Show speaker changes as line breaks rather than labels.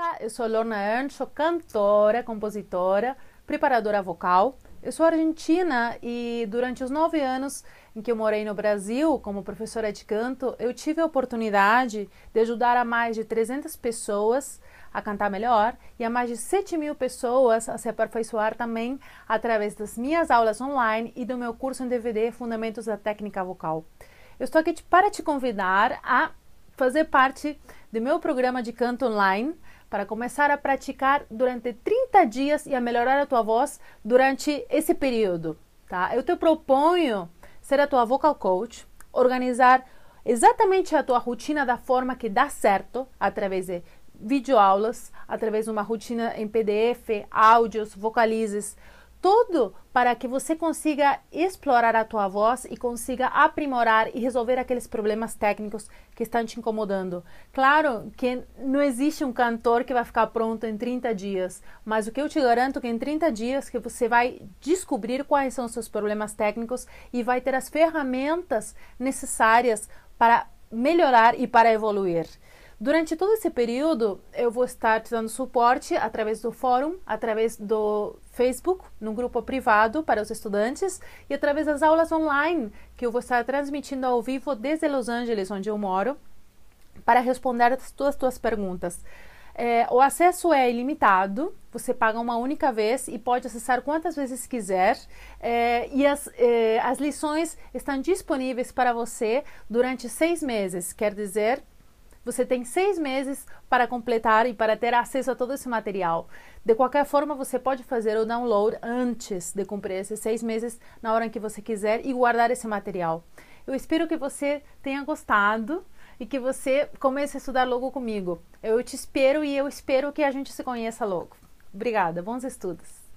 Olá, eu sou Lorna Ernst, sou cantora, compositora, preparadora vocal. Eu sou argentina e durante os nove anos em que eu morei no Brasil como professora de canto, eu tive a oportunidade de ajudar a mais de 300 pessoas a cantar melhor e a mais de 7 mil pessoas a se aperfeiçoar também através das minhas aulas online e do meu curso em DVD Fundamentos da Técnica Vocal. Eu estou aqui para te convidar a fazer parte do meu programa de canto online para começar a praticar durante 30 dias e a melhorar a tua voz durante esse período, tá? Eu te proponho ser a tua vocal coach, organizar exatamente a tua rotina da forma que dá certo, através de videoaulas, através de uma rotina em PDF, áudios, vocalizes, tudo para que você consiga explorar a tua voz e consiga aprimorar e resolver aqueles problemas técnicos que estão te incomodando. Claro que não existe um cantor que vai ficar pronto em 30 dias, mas o que eu te garanto é que em 30 dias que você vai descobrir quais são os seus problemas técnicos e vai ter as ferramentas necessárias para melhorar e para evoluir. Durante todo esse período, eu vou estar te dando suporte através do fórum, através do Facebook, num grupo privado para os estudantes e através das aulas online que eu vou estar transmitindo ao vivo desde Los Angeles, onde eu moro, para responder as tuas, tuas perguntas. É, o acesso é ilimitado, você paga uma única vez e pode acessar quantas vezes quiser. É, e as, é, as lições estão disponíveis para você durante seis meses, quer dizer, você tem seis meses para completar e para ter acesso a todo esse material. De qualquer forma, você pode fazer o download antes de cumprir esses seis meses, na hora em que você quiser, e guardar esse material. Eu espero que você tenha gostado e que você comece a estudar logo comigo. Eu te espero e eu espero que a gente se conheça logo. Obrigada, bons estudos!